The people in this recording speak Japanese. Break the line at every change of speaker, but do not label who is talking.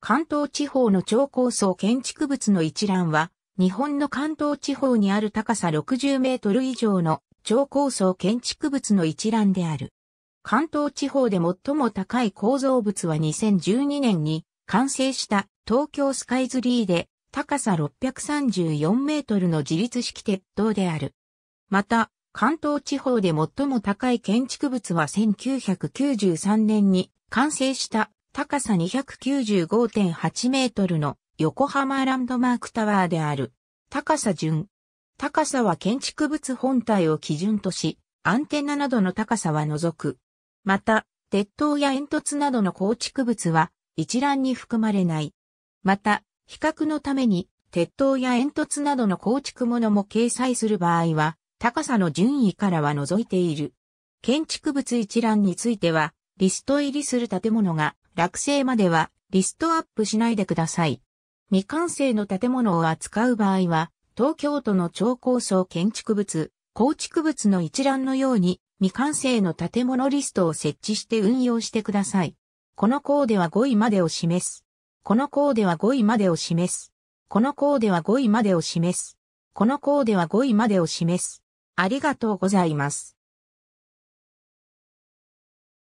関東地方の超高層建築物の一覧は、日本の関東地方にある高さ60メートル以上の超高層建築物の一覧である。関東地方で最も高い構造物は2012年に完成した東京スカイツリーで高さ634メートルの自立式鉄塔である。また、関東地方で最も高い建築物は1993年に完成した高さ295.8メートルの横浜ランドマークタワーである。高さ順。高さは建築物本体を基準とし、アンテナなどの高さは除く。また、鉄塔や煙突などの構築物は一覧に含まれない。また、比較のために、鉄塔や煙突などの構築物も掲載する場合は、高さの順位からは除いている。建築物一覧については、リスト入りする建物が落成まではリストアップしないでください。未完成の建物を扱う場合は、東京都の超高層建築物、構築物の一覧のように未完成の建物リストを設置して運用してください。この項では5位までを示す。この項では5位までを示す。この項では5位までを示す。この項では5位までを示す。ありがとうございます。